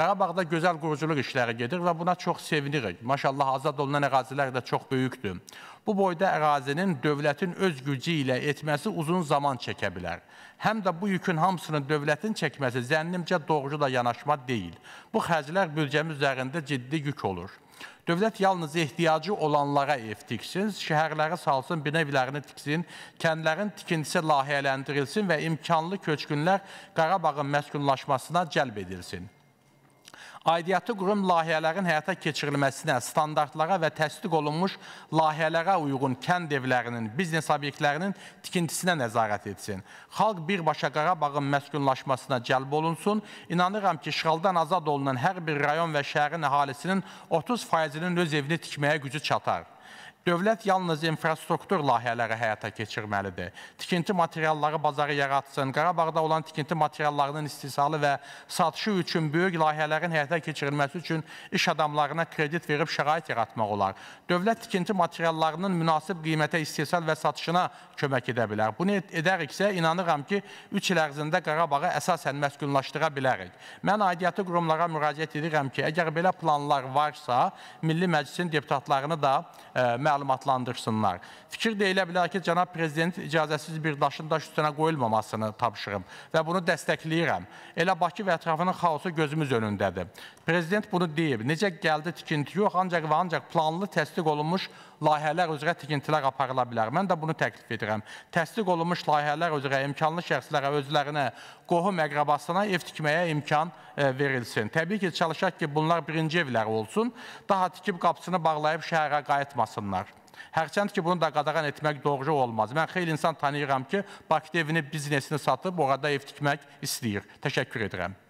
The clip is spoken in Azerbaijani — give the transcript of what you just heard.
Qarabağda gözəl quruculuq işləri gedir və buna çox sevinirik. Maşallah, azad olunan ərazilər də çox böyükdür. Bu boyda ərazinin dövlətin öz gücü ilə etməsi uzun zaman çəkə bilər. Həm də bu yükün hamısını dövlətin çəkməsi zənnimcə doğru da yanaşma deyil. Bu xərclər büdcəmiz üzərində ciddi yük olur. Dövlət yalnız ehtiyacı olanlara ev tiksin, şəhərləri salsın, bina evlərini tiksin, kəndlərin tikintisi layihələndirilsin və imkanlı köçkünlər Qarabağın məskunlaşmasına cəlb edilsin aidiyyatı qurum layihələrin həyata keçirilməsinə, standartlara və təsdiq olunmuş layihələrə uyğun kənd evlərinin, biznes obyektlərinin tikintisinə nəzarət etsin. Xalq birbaşa Qarabağın məskunlaşmasına cəlb olunsun. İnanıram ki, işğaldan azad olunan hər bir rayon və şəhərin əhalisinin 30 faizinin öz evini tikməyə gücü çatar. Dövlət yalnız infrastruktur layihələri həyata keçirməlidir. Tikinti materialları bazarı yaratsın, Qarabağda olan tikinti materiallarının istehsalı və satışı üçün böyük layihələrin həyata keçirilməsi üçün iş adamlarına kredit verib şərait yaratmaq olar. Dövlət tikinti materiallarının münasib qiymətə istehsal və satışına kömək edə bilər. Bunu edəriksə, inanıram ki, 3 il ərzində Qarabağı əsasən məskunlaşdıra bilərik. Mən aidiyyatı qurumlara müraciət edirəm ki, əgər belə planlar varsa, Milli Məclisin deputatlarını da məhv e, məlumatlandırsınlar. Fikir deyilə bilər ki, cənab prezident icazəsiz bir daşın daş üstünə qoyulmamasını tapşırım və bunu dəstəkləyirəm. Elə Bakı və ətrafının xaosu gözümüz önündədir. Prezident bunu deyib. Necə gəldi tikinti yox, ancaq və ancaq planlı təsdiq olunmuş layihələr üzrə tikintilər aparıla bilər. Mən də bunu təklif edirəm. Təsdiq olunmuş layihələr üzrə imkanlı şəxslərə özlərinə, qohum əqrabasına ev tikməyə imkan e, verilsin. Təbii ki, çalışaq ki, bunlar birinci evləri olsun, daha tikib qapısını bağlayıb şəhərə qayıtmasınlar olar. Hərçənd ki, bunu da qadağan etmək doğru olmaz. Mən xeyli insan tanıyıram ki, Bakıda evini, biznesini satıb orada ev tikmək istəyir. Təşəkkür edirəm.